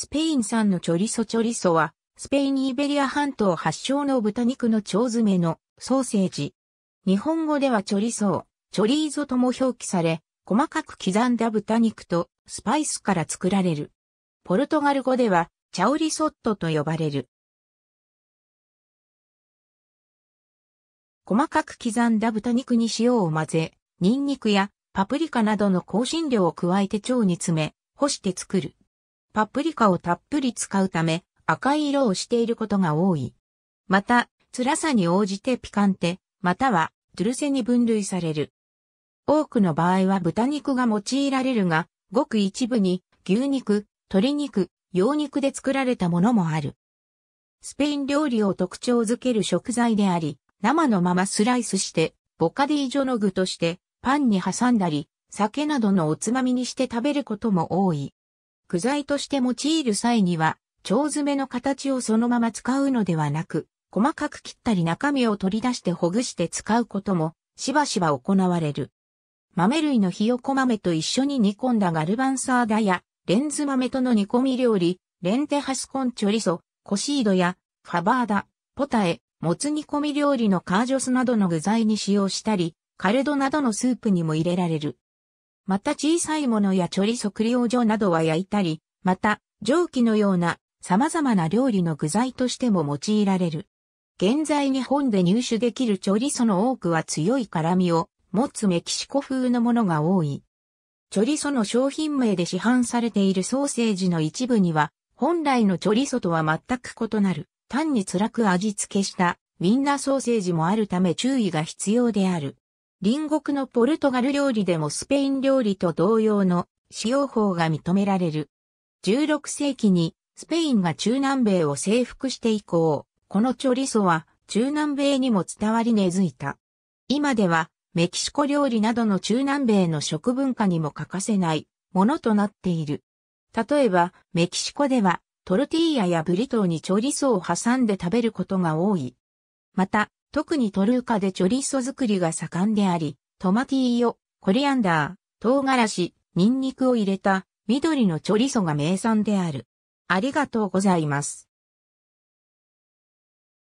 スペイン産のチョリソチョリソは、スペインイベリア半島発祥の豚肉の腸詰めのソーセージ。日本語ではチョリソー、チョリーゾとも表記され、細かく刻んだ豚肉とスパイスから作られる。ポルトガル語では、チャオリソットと呼ばれる。細かく刻んだ豚肉に塩を混ぜ、ニンニクやパプリカなどの香辛料を加えて腸に詰め、干して作る。パプリカをたっぷり使うため赤い色をしていることが多い。また、辛さに応じてピカンテ、またはドゥルセに分類される。多くの場合は豚肉が用いられるが、ごく一部に牛肉、鶏肉、羊肉で作られたものもある。スペイン料理を特徴づける食材であり、生のままスライスして、ボカディージョの具として、パンに挟んだり、酒などのおつまみにして食べることも多い。具材として用いる際には、腸詰めの形をそのまま使うのではなく、細かく切ったり中身を取り出してほぐして使うことも、しばしば行われる。豆類のひよこ豆と一緒に煮込んだガルバンサーダや、レンズ豆との煮込み料理、レンテハスコンチョリソ、コシードや、ファバーダ、ポタエ、もつ煮込み料理のカージョスなどの具材に使用したり、カルドなどのスープにも入れられる。また小さいものや調理測量所などは焼いたり、また蒸気のような様々な料理の具材としても用いられる。現在日本で入手できるチョリソの多くは強い辛味を持つメキシコ風のものが多い。チョリソの商品名で市販されているソーセージの一部には、本来のチョリソとは全く異なる、単に辛く味付けしたウィンナーソーセージもあるため注意が必要である。隣国のポルトガル料理でもスペイン料理と同様の使用法が認められる。16世紀にスペインが中南米を征服して以降、このチョリソは中南米にも伝わり根付いた。今ではメキシコ料理などの中南米の食文化にも欠かせないものとなっている。例えばメキシコではトルティーヤやブリトーにチョリソを挟んで食べることが多い。また、特にトルーカでチョリッソ作りが盛んであり、トマティーヨ、コリアンダー、唐辛子、ニンニクを入れた緑のチョリソが名産である。ありがとうございます。